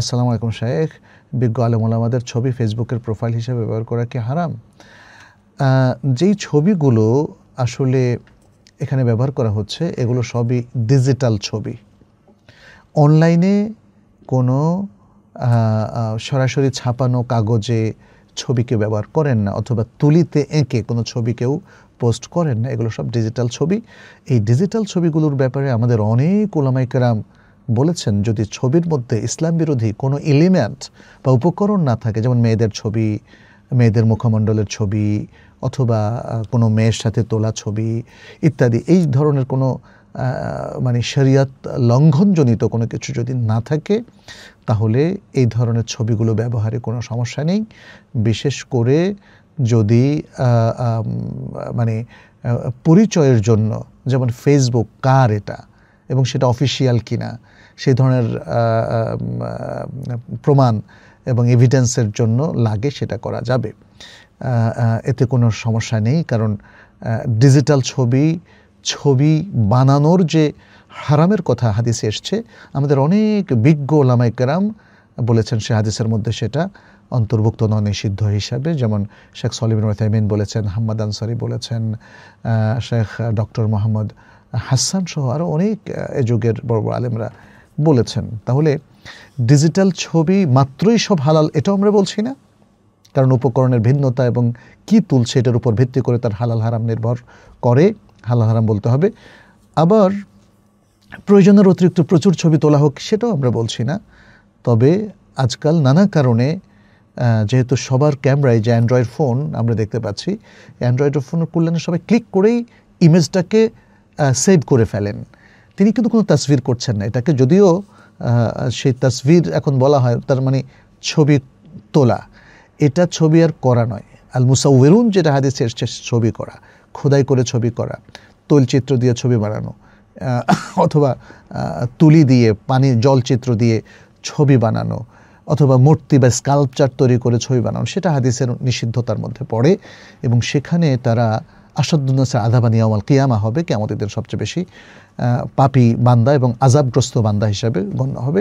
আসসালামু আলাইকুম শায়েখ বিজ্ঞ আলামাদের ছবি ফেসবুকের প্রোফাইল হিসেবে ব্যবহার করা কি হারাম যেই ছবিগুলো আসলে এখানে ব্যবহার করা হচ্ছে এগুলো সবই ডিজিটাল ছবি অনলাইনে কোনো সরাসরি ছাপানো কাগজে ছবিকে ব্যবহার করেন না অথবা তুলিতে এঁকে কোনো ছবি কেউ পোস্ট করেন না এগুলো সব ডিজিটাল ছবি এই ডিজিটাল ছবিগুলোর ব্যাপারে আমাদের অনেক ওলামাইকেরাম বলেছেন যদি ছবির মধ্যে ইসলাম বিরোধী কোনো এলিমেন্ট বা উপকরণ না থাকে যেমন মেয়েদের ছবি মেয়েদের মুখমণ্ডলের ছবি অথবা কোনো মেয়ের সাথে তোলা ছবি ইত্যাদি এই ধরনের কোনো মানে শরিয়ত লঙ্ঘনজনিত কোনো কিছু যদি না থাকে তাহলে এই ধরনের ছবিগুলো ব্যবহারে কোনো সমস্যা নেই বিশেষ করে যদি মানে পরিচয়ের জন্য যেমন ফেসবুক কার এটা এবং সেটা অফিসিয়াল কিনা সেই ধরনের প্রমাণ এবং এভিডেন্সের জন্য লাগে সেটা করা যাবে এতে কোনো সমস্যা নেই কারণ ডিজিটাল ছবি ছবি বানানোর যে হারামের কথা হাদিসে এসছে আমাদের অনেক বিজ্ঞ ওলামাইকেরাম বলেছেন সে হাদিসের মধ্যে সেটা অন্তর্ভুক্ত নয় নিষিদ্ধ হিসাবে যেমন শেখ সলিমিন রহমিন বলেছেন হাম্মাদ আনসারি বলেছেন শেখ ডক্টর মোহাম্মদ হাসান সহ আরও অনেক যুগের বড় বড় আলেমরা বলেছেন তাহলে ডিজিটাল ছবি মাত্রই সব হালাল এটাও আমরা বলছি না কারণ উপকরণের ভিন্নতা এবং কি তুলছে এটার উপর ভিত্তি করে তার হালাল হারাম নির্ভর করে হালাল হারাম বলতে হবে আবার প্রয়োজনের অতিরিক্ত প্রচুর ছবি তোলা হোক সেটাও আমরা বলছি না তবে আজকাল নানা কারণে যেহেতু সবার ক্যামেরায় যে অ্যান্ড্রয়েড ফোন আমরা দেখতে পাচ্ছি অ্যান্ড্রয়েড ফোনের কল্যাণে সবাই ক্লিক করেই ইমেজটাকে সেভ করে ফেলেন তিনি কিন্তু কোনো তাসভির করছেন না এটাকে যদিও সেই তাসভির এখন বলা হয় তার মানে ছবি তোলা এটা ছবি আর করা নয় আল মুসাউরুন যেটা হাদিস এসছে ছবি করা খোদাই করে ছবি করা তৈলচিত্র দিয়ে ছবি বানানো অথবা তুলি দিয়ে পানি জলচিত্র দিয়ে ছবি বানানো অথবা মূর্তি বা স্কাল্পচার তৈরি করে ছবি বানানো সেটা হাদিসের নিষিদ্ধতার মধ্যে পড়ে এবং সেখানে তারা আসাদুন্নাসা আধাবানি আওয়াল কিয়ামা হবে কে এদের সবচেয়ে বেশি পাপি বান্দা এবং আজাবগ্রস্ত বান্দা হিসাবে গণ্য হবে